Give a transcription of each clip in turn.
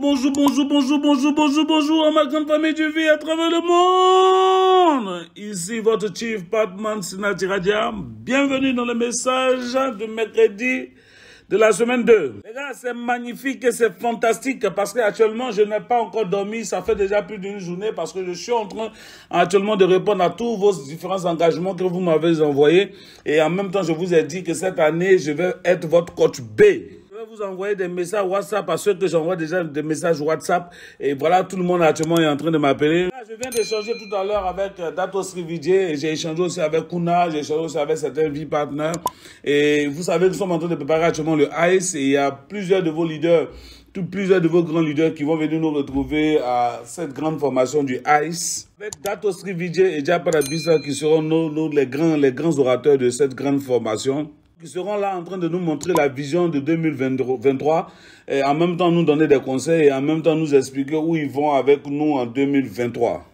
bonjour, bonjour, bonjour, bonjour, bonjour, bonjour, bonjour à ma grande famille du vie à travers le monde. Ici votre chief Patman Sinatiradia. Bienvenue dans le message de mercredi de la semaine 2. Les gars, c'est magnifique et c'est fantastique parce qu'actuellement, je n'ai pas encore dormi. Ça fait déjà plus d'une journée parce que je suis en train actuellement de répondre à tous vos différents engagements que vous m'avez envoyés. Et en même temps, je vous ai dit que cette année, je vais être votre coach B vous envoyer des messages WhatsApp à ceux que j'envoie déjà des messages WhatsApp. Et voilà, tout le monde actuellement est en train de m'appeler. Je viens d'échanger tout à l'heure avec euh, Dato et J'ai échangé aussi avec Kuna. J'ai échangé aussi avec certains vie partenaires. Et vous savez, nous sommes en train de préparer actuellement le ICE. Et il y a plusieurs de vos leaders plusieurs de vos grands leaders qui vont venir nous retrouver à cette grande formation du ICE. Avec Dato Srivijay et Diaparabissa qui seront nos, les, grands, les grands orateurs de cette grande formation. Ils seront là en train de nous montrer la vision de 2023 et en même temps nous donner des conseils et en même temps nous expliquer où ils vont avec nous en 2023.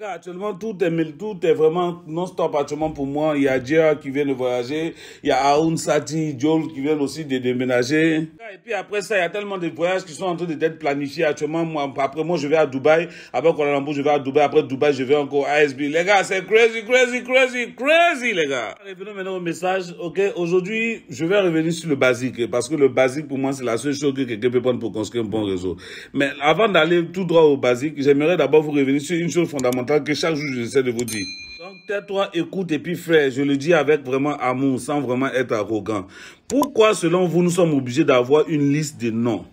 Actuellement, tout est, tout est vraiment non-stop actuellement pour moi. Il y a Dia qui vient de voyager, il y a Aoun Sati, Joel qui viennent aussi de déménager. Et puis après ça, il y a tellement de voyages qui sont en train d'être planifiés actuellement. Moi, après, moi, je vais à Dubaï. Après Kuala Lumpur, je vais à Dubaï. Après Dubaï, je vais encore à ASB. Les gars, c'est crazy, crazy, crazy, crazy, les gars. Revenons maintenant au message. OK, aujourd'hui, je vais revenir sur le basique. Parce que le basique, pour moi, c'est la seule chose que quelqu'un peut prendre pour construire un bon réseau. Mais avant d'aller tout droit au basique, j'aimerais d'abord vous revenir sur une chose fondamentale tant que chaque jour, j'essaie de vous dire. Donc tais-toi, écoute et puis frère, je le dis avec vraiment amour, sans vraiment être arrogant. Pourquoi selon vous, nous sommes obligés d'avoir une liste de noms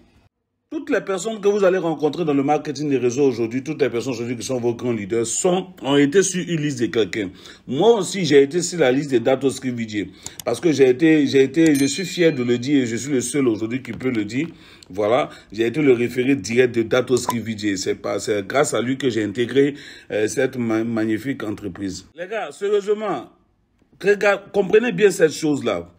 toutes les personnes que vous allez rencontrer dans le marketing des réseaux aujourd'hui, toutes les personnes aujourd'hui qui sont vos grands leaders, sont, ont été sur une liste de quelqu'un. Moi aussi, j'ai été sur la liste des Datos Parce que j'ai été, j'ai été, je suis fier de le dire et je suis le seul aujourd'hui qui peut le dire. Voilà, j'ai été le référé direct de Datos C'est grâce à lui que j'ai intégré euh, cette magnifique entreprise. Les gars, sérieusement, comprenez bien cette chose-là.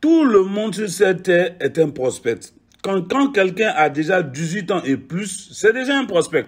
Tout le monde sur cette terre est un prospect. Quand, quelqu'un a déjà 18 ans et plus, c'est déjà un prospect.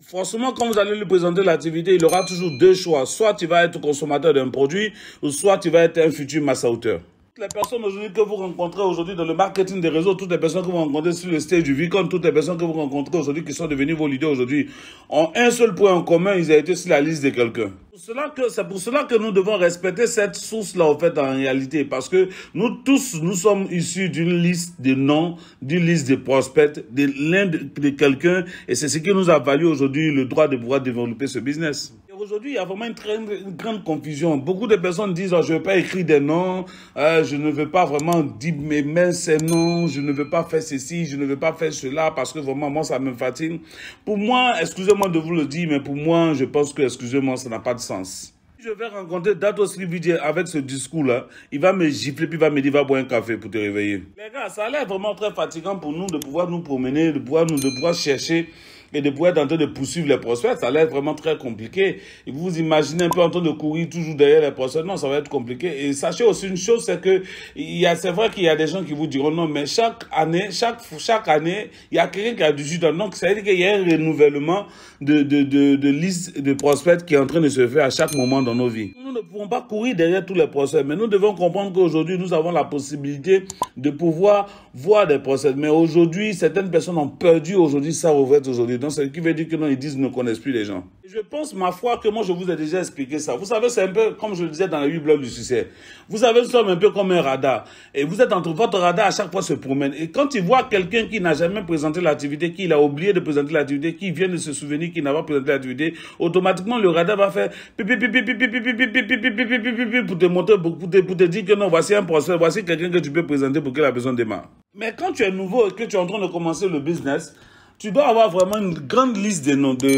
Forcément, quand vous allez lui présenter l'activité, il aura toujours deux choix. Soit tu vas être consommateur d'un produit, soit tu vas être un futur mass auteur toutes les personnes aujourd'hui que vous rencontrez aujourd'hui dans le marketing des réseaux, toutes les personnes que vous rencontrez sur le stage du Vicon, toutes les personnes que vous rencontrez aujourd'hui qui sont devenues vos leaders aujourd'hui, ont un seul point en commun, ils ont été sur la liste de quelqu'un. C'est pour cela que nous devons respecter cette source-là, en fait, en réalité, parce que nous tous, nous sommes issus d'une liste de noms, d'une liste de prospects, de l'un de quelqu'un, et c'est ce qui nous a valu aujourd'hui le droit de pouvoir développer ce business. Aujourd'hui, il y a vraiment une, grande confusion. Beaucoup de personnes disent ah, Je ne veux pas écrire des noms, euh, je ne veux pas vraiment dire mes mains, c'est non, je ne veux pas faire ceci, je ne veux pas faire cela, parce que vraiment, moi, ça me fatigue. Pour moi, excusez-moi de vous le dire, mais pour moi, je pense que, excusez-moi, ça n'a pas de sens. Je vais rencontrer Dato Scribidier avec ce discours-là. Il va me gifler, puis il va me dire, va boire un café pour te réveiller. Les gars, ça a l'air vraiment très fatigant pour nous de pouvoir nous promener, de pouvoir, nous, de pouvoir chercher et de pouvoir être en train de poursuivre les prospects, ça allait être vraiment très compliqué. vous vous imaginez un peu en train de courir toujours derrière les prospects, non, ça va être compliqué. Et sachez aussi une chose, c'est que c'est vrai qu'il y a des gens qui vous diront non, mais chaque année, chaque, chaque année, il y a quelqu'un qui a du jus dans Donc, ça veut dire qu'il y a un renouvellement de, de, de, liste de prospects qui est en train de se faire à chaque moment dans nos vies. Nous ne pouvons pas courir derrière tous les prospects, mais nous devons comprendre qu'aujourd'hui, nous avons la possibilité de pouvoir voir des prospects. Mais aujourd'hui, certaines personnes ont perdu aujourd'hui ça, au aujourd'hui dedans, ce qui veut dire que non, ils disent ne connaissent plus les gens. je pense, ma foi, que moi, je vous ai déjà expliqué ça. Vous savez, c'est un peu comme je le disais dans la 8 blogs du succès. Vous savez, nous sommes un peu comme un radar. Et vous êtes entre votre radar, à chaque fois se promène. Et quand il voit quelqu'un qui n'a jamais présenté l'activité, qui a oublié de présenter l'activité, qui vient de se souvenir qu'il n'a pas présenté l'activité, automatiquement, le radar va faire pour te montrer, pour te, dire que non, voici un prospect, voici quelqu'un que tu peux présenter pour ait besoin de Mais quand tu es nouveau et que tu es en train de commencer le business, tu dois avoir vraiment une grande liste de noms, de,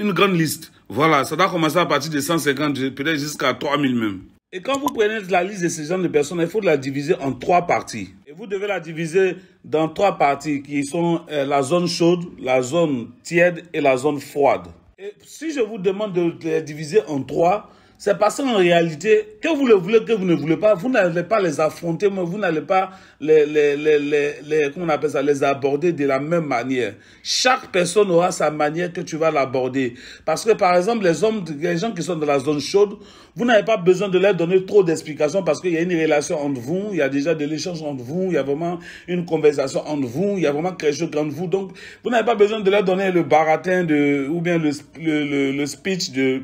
une grande liste. Voilà, ça doit commencer à partir de 150, peut-être jusqu'à 3000 même. Et quand vous prenez la liste de ces gens de personnes, il faut la diviser en trois parties. Et vous devez la diviser dans trois parties qui sont euh, la zone chaude, la zone tiède et la zone froide. Et si je vous demande de les diviser en trois, c'est parce qu'en réalité, que vous le voulez, que vous ne voulez pas, vous n'allez pas les affronter, mais vous n'allez pas les, les, les, les, comment appelle ça, les aborder de la même manière. Chaque personne aura sa manière que tu vas l'aborder. Parce que par exemple, les hommes, les gens qui sont dans la zone chaude, vous n'avez pas besoin de leur donner trop d'explications parce qu'il y a une relation entre vous, il y a déjà de l'échange entre vous, il y a vraiment une conversation entre vous, il y a vraiment quelque chose entre vous. Donc, vous n'avez pas besoin de leur donner le baratin de, ou bien le, le, le speech de,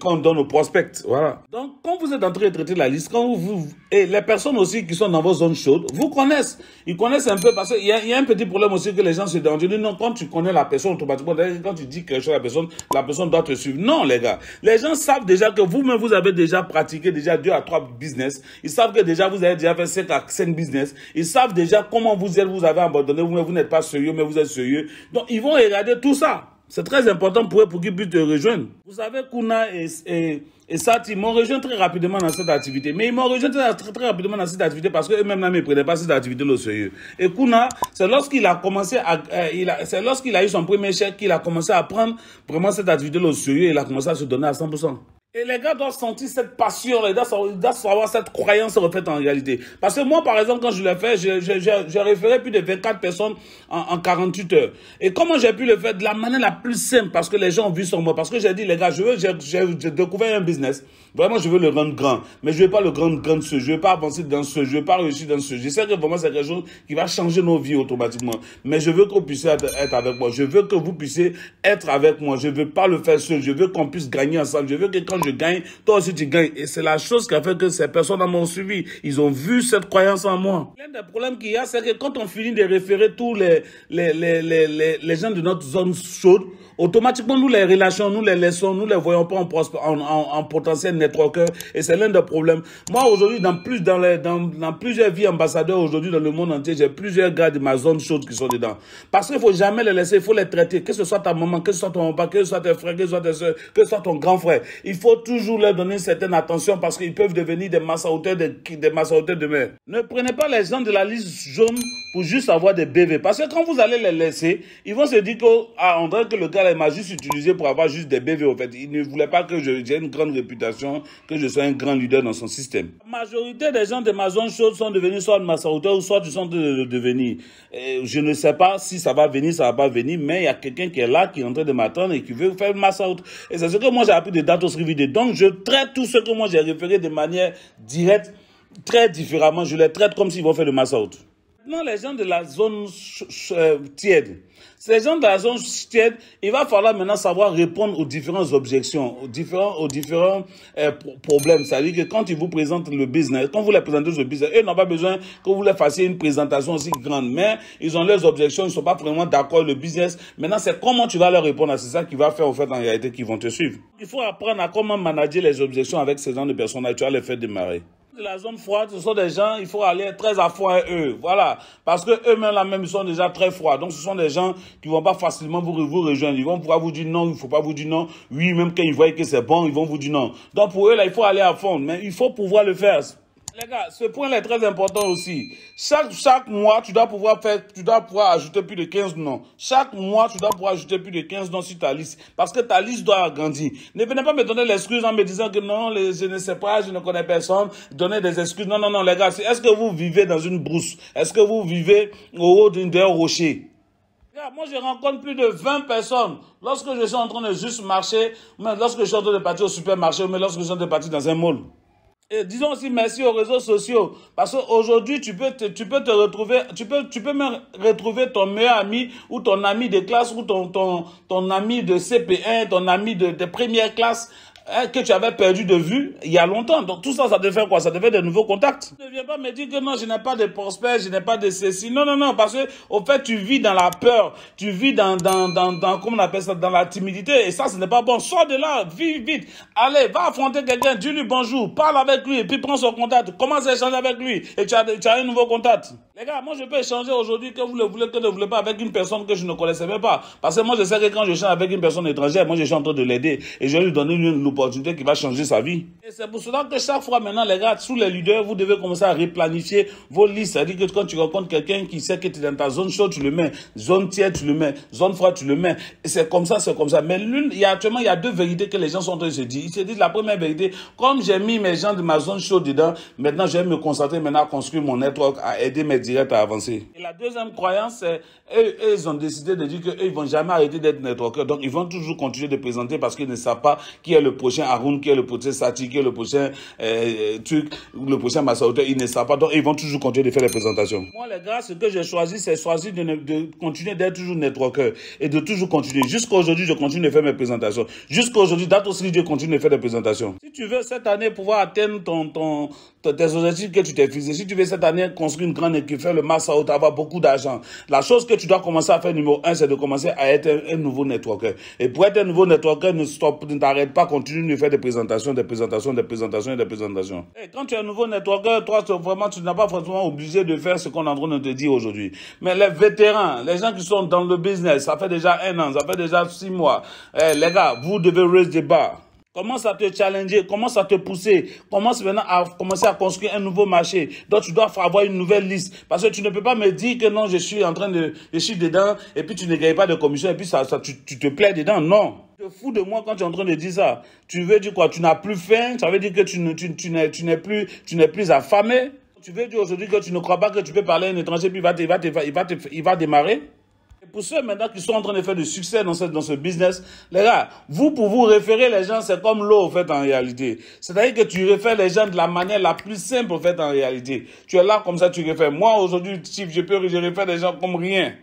quand on donne aux prospects. Voilà. Donc, quand vous êtes entré train de traiter la liste, quand vous, et les personnes aussi qui sont dans vos zones chaudes, vous connaissent. Ils connaissent un peu parce qu'il y, y, a un petit problème aussi que les gens se disent Non, quand tu connais la personne automatiquement, quand tu dis quelque chose à la personne, la personne doit te suivre. Non, les gars. Les gens savent déjà que vous-même, vous avez déjà pratiqué déjà deux à trois business. Ils savent que déjà vous avez déjà fait cinq à cinq business. Ils savent déjà comment vous êtes, vous avez abandonné, vous, vous n'êtes pas sérieux, mais vous êtes sérieux. Donc, ils vont regarder tout ça. C'est très important pour eux pour qu'ils puissent te rejoindre. Vous savez, Kuna et, et, Sati m'ont rejoint très rapidement dans cette activité. Mais ils m'ont rejoint très, très, rapidement dans cette activité parce qu'eux-mêmes ne prenaient pas cette activité au sérieux. Et Kuna, c'est lorsqu'il a commencé à, euh, c'est lorsqu'il a eu son premier chèque qu'il a commencé à prendre vraiment cette activité au sérieux et il a commencé à se donner à 100%. Et les gars doivent sentir cette passion, ils doivent avoir cette croyance refaite en réalité. Parce que moi, par exemple, quand je l'ai fait, j'ai référé plus de 24 personnes en, 48 heures. Et comment j'ai pu le faire De la manière la plus simple, parce que les gens ont vu sur moi. Parce que j'ai dit, les gars, je veux, j'ai découvert un business. Vraiment, je veux le rendre grand. Mais je ne veux pas le rendre grand de ce Je ne veux pas avancer dans ce Je ne veux pas réussir dans ce Je sais que vraiment, c'est quelque chose qui va changer nos vies automatiquement. Mais je veux que vous puissiez être avec moi. Je veux que vous puissiez être avec moi. Je ne veux pas le faire seul. Je veux qu'on puisse gagner ensemble. Je veux que quand je gagne, toi aussi tu gagnes. Et c'est la chose qui a fait que ces personnes m'ont suivi. Ils ont vu cette croyance en moi. L'un des problèmes qu'il y a, c'est que quand on finit de référer tous les, les, les, les, les gens de notre zone chaude, automatiquement, nous les relâchons, nous les laissons, nous les voyons pas en, en, en potentiel networker. Et c'est l'un des problèmes. Moi, aujourd'hui, dans, plus, dans, les, dans, plusieurs vies ambassadeurs, aujourd'hui, dans le monde entier, j'ai plusieurs gars de ma zone chaude qui sont dedans. Parce qu'il faut jamais les laisser, il faut les traiter. Que ce soit ta maman, que ce soit ton papa, que ce soit tes frères, que ce soit tes soeurs, que ce soit ton grand frère. Il faut faut toujours leur donner une certaine attention parce qu'ils peuvent devenir des massauteurs des massauteurs de mer. Ne prenez pas les gens de la liste jaune pour juste avoir des BV. Parce que quand vous allez les laisser, ils vont se dire que, ah, on dirait que le gars m'a juste utilisé pour avoir juste des BV, en fait. Il ne voulait pas que j'ai une grande réputation, que je sois un grand leader dans son système. La majorité des gens de ma zone chaude sont devenus soit des massauteurs ou soit du centre de, devenir. Euh, je ne sais pas si ça va venir, ça va pas venir, mais il y a quelqu'un qui est là, qui est en train de m'attendre et qui veut faire le Et c'est ce que moi j'ai appris de Datos donc je traite tout ce que moi j'ai repéré de manière directe, très différemment. Je les traite comme s'ils vont faire le mass Non, Maintenant, les gens de la zone euh, tiède, ces gens de la zone il va falloir maintenant savoir répondre aux différentes objections, aux différents, aux différents euh, problèmes. C'est-à-dire que quand ils vous présentent le business, quand vous les présentez le business, eux n'ont pas besoin que vous leur fassiez une présentation aussi grande. Mais ils ont leurs objections, ils ne sont pas vraiment d'accord avec le business. Maintenant, c'est comment tu vas leur répondre. C'est ça qui va faire, en fait, en réalité, qu'ils vont te suivre. Il faut apprendre à comment manager les objections avec ces gens de personnes. Tu vas les faire démarrer la zone froide, ce sont des gens, il faut aller très à fond à eux. Voilà. Parce que eux-mêmes, là-même, ils sont déjà très froids. Donc, ce sont des gens qui vont pas facilement vous, vous rejoindre. Ils vont pouvoir vous dire non, il faut pas vous dire non. Oui, même quand ils voient que c'est bon, ils vont vous dire non. Donc, pour eux, là, il faut aller à fond. Mais il faut pouvoir le faire les gars, ce point est très important aussi. Chaque, mois, tu dois pouvoir faire, tu dois pouvoir ajouter plus de 15 noms. Chaque mois, tu dois pouvoir ajouter plus de 15 noms sur ta liste. Parce que ta liste doit agrandir. Ne venez pas me donner l'excuse en me disant que non, je ne sais pas, je ne connais personne. Donnez des excuses. Non, non, non, les gars. Est-ce que vous vivez dans une brousse? Est-ce que vous vivez au haut d'un rocher? Moi, je rencontre plus de 20 personnes. Lorsque je suis en train de juste marcher, mais lorsque je suis en train de partir au supermarché, mais lorsque je suis en train de partir dans un mall disons aussi merci aux réseaux sociaux. Parce qu'aujourd'hui, tu peux, tu peux te retrouver, tu peux, tu peux même retrouver ton meilleur ami ou ton ami de classe ou ton, ton, ton ami de CP1, ton ami de, de première classe. Hein, que tu avais perdu de vue il y a longtemps. Donc tout ça, ça devait faire quoi Ça devait des nouveaux contacts. Ne viens pas me dire que non, je n'ai pas de prospects, je n'ai pas de ceci. Non, non, non, parce que au fait, tu vis dans la peur, tu vis dans, dans, dans, dans comment on appelle ça, dans la timidité. Et ça, ce n'est pas bon. Sors de là, vis vite. Allez, va affronter quelqu'un, dis-lui bonjour, parle avec lui, et puis prends son contact, commence à échanger avec lui, et tu as, tu as un nouveau contact. Les gars, moi je peux échanger aujourd'hui que vous le voulez, que ne voulez pas avec une personne que je ne connaissais même pas. Parce que moi je sais que quand je change avec une personne étrangère, moi je suis en train de l'aider et je vais lui donner une, opportunité qui va changer sa vie. Et c'est pour cela que chaque fois maintenant, les gars, sous les leaders, vous devez commencer à replanifier vos listes. C'est-à-dire que quand tu rencontres quelqu'un qui sait que tu es dans ta zone chaude, tu le mets. Zone tiède, tu le mets. Zone froide, tu le mets. c'est comme ça, c'est comme ça. Mais l'une, il y a actuellement, il y a deux vérités que les gens sont en train de se dire. Ils se disent la première vérité, comme j'ai mis mes gens de ma zone chaude dedans, maintenant je vais me concentrer maintenant à construire mon network, à aider mes à avancer. la deuxième croyance, c'est ils ont décidé de dire qu'ils ne vont jamais arrêter d'être networkers. Donc, ils vont toujours continuer de présenter parce qu'ils ne savent pas qui est le prochain Haroun, qui est le prochain Sati, qui est le prochain euh, truc, le prochain Massaouta. Ils ne savent pas. Donc, ils vont toujours continuer de faire les présentations. Moi, les gars, ce que j'ai choisi, c'est choisi de, continuer d'être toujours networker et de toujours continuer. jusqu'aujourd'hui je continue de faire mes présentations. jusqu'aujourd'hui aujourd'hui, date aussi, je continue de faire des présentations. Si tu veux cette année pouvoir atteindre ton, ton, tes objectifs que tu t'es fixé, Si tu veux cette année construire une grande équipe, faire le masse à haute, avoir beaucoup d'argent, la chose que tu dois commencer à faire numéro un, c'est de commencer à être un, nouveau networker. Et pour être un nouveau networker, ne stop, ne t'arrête pas, continue de faire des présentations, des présentations, des présentations, des présentations. Et quand tu es un nouveau networker, toi, vraiment, tu n'as pas forcément obligé de faire ce qu'on est en train de te dire aujourd'hui. Mais les vétérans, les gens qui sont dans le business, ça fait déjà un an, ça fait déjà six mois. Eh, les gars, vous devez raise the bar. Commence à te challenger, commence à te pousser, commence maintenant à commencer à construire un nouveau marché. Donc tu dois avoir une nouvelle liste. Parce que tu ne peux pas me dire que non, je suis en train de, je suis dedans, et puis tu ne gagnes pas de commission, et puis ça, ça tu, te plais dedans. Non. Tu te fous de moi quand tu es en train de dire ça. Tu veux dire quoi Tu n'as plus faim, ça veut dire que tu n'es tu, tu, n'es plus, tu plus affamé. Tu veux dire aujourd'hui que tu ne crois pas que tu peux parler à un étranger, puis va, te, il va, te, il va, te, il va démarrer pour ceux maintenant qui sont en train de faire du succès dans ce, dans ce business, les gars, vous, pour vous référer les gens, c'est comme l'eau, en fait, en réalité. C'est-à-dire que tu réfères les gens de la manière la plus simple, en fait, en réalité. Tu es là, comme ça, tu réfères. Moi, aujourd'hui, je peux, je réfère les gens comme rien.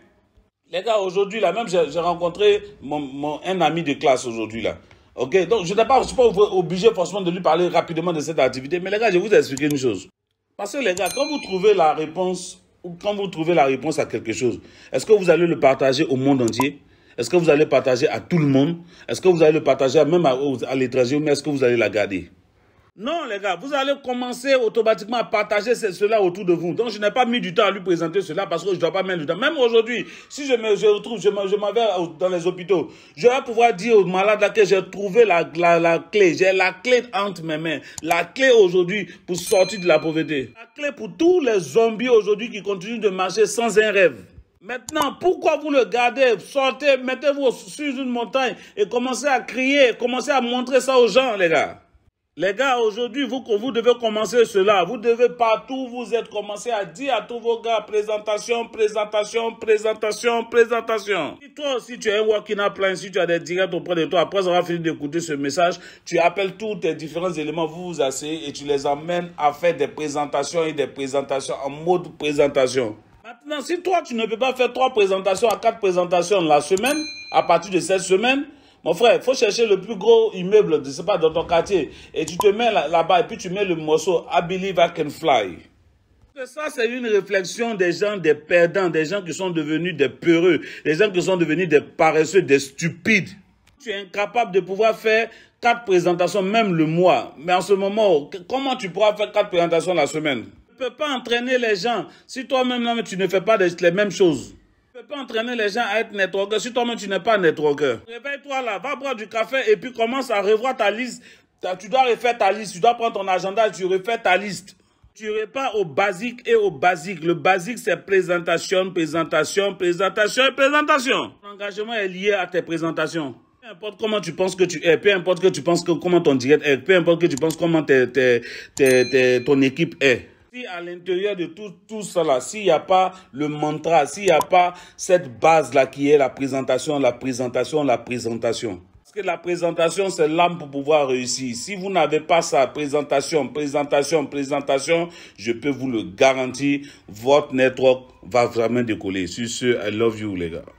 Les gars, aujourd'hui, là, même, j'ai rencontré mon, un ami de classe aujourd'hui, là. OK? Donc, je ne pas, suis pas obligé, forcément, de lui parler rapidement de cette activité. Mais les gars, je vais vous expliquer une chose. Parce que les gars, quand vous trouvez la réponse quand vous trouvez la réponse à quelque chose, est-ce que vous allez le partager au monde entier Est-ce que vous allez partager à tout le monde Est-ce que vous allez le partager même à, à l'étranger mais est-ce que vous allez la garder non, les gars, vous allez commencer automatiquement à partager cela autour de vous. Donc, je n'ai pas mis du temps à lui présenter cela parce que je ne dois pas mettre du temps. Même aujourd'hui, si je me je retrouve, je m'en dans les hôpitaux, je vais pouvoir dire aux malades là que j'ai trouvé la, la, la clé. J'ai la clé entre mes mains. La clé aujourd'hui pour sortir de la pauvreté. La clé pour tous les zombies aujourd'hui qui continuent de marcher sans un rêve. Maintenant, pourquoi vous le gardez Sortez, mettez-vous sur une montagne et commencez à crier, commencez à montrer ça aux gens, les gars. Les gars, aujourd'hui, vous, vous devez commencer cela. Vous devez partout, vous êtes commencé à dire à tous vos gars, présentation, présentation, présentation, présentation. Si toi aussi, tu es un Wakina plein, si tu as des directs auprès de toi, après avoir fini d'écouter ce message, tu appelles tous tes différents éléments, vous vous asseyez et tu les amènes à faire des présentations et des présentations en mode présentation. Maintenant, si toi, tu ne peux pas faire trois présentations à quatre présentations la semaine, à partir de cette semaine, mon frère, faut chercher le plus gros immeuble, je sais pas, dans ton quartier. Et tu te mets là-bas et puis tu mets le morceau I believe I can fly. Ça, c'est une réflexion des gens, des perdants, des gens qui sont devenus des peureux, des gens qui sont devenus des paresseux, des stupides. Tu es incapable de pouvoir faire quatre présentations, même le mois. Mais en ce moment, comment tu pourras faire quatre présentations la semaine Tu ne peux pas entraîner les gens si toi-même, tu ne fais pas les mêmes choses ne peux pas entraîner les gens à être networker si toi-même tu n'es pas networker. Réveille-toi là, va boire du café et puis commence à revoir ta liste. Tu dois refaire ta liste, tu dois prendre ton agenda, tu refais ta liste. Tu repars au basique et au basique. Le basique, c'est présentation, présentation, présentation et présentation. L'engagement est lié à tes présentations. Peu importe comment tu penses que tu es, peu importe que tu penses que comment ton direct est, peu importe que tu penses comment ton équipe est à l'intérieur de tout, tout cela, s'il n'y a pas le mantra, s'il n'y a pas cette base-là qui est la présentation, la présentation, la présentation. Parce que la présentation, c'est l'âme pour pouvoir réussir. Si vous n'avez pas ça, présentation, présentation, présentation, je peux vous le garantir, votre network va vraiment décoller. Sur ce, I love you les gars.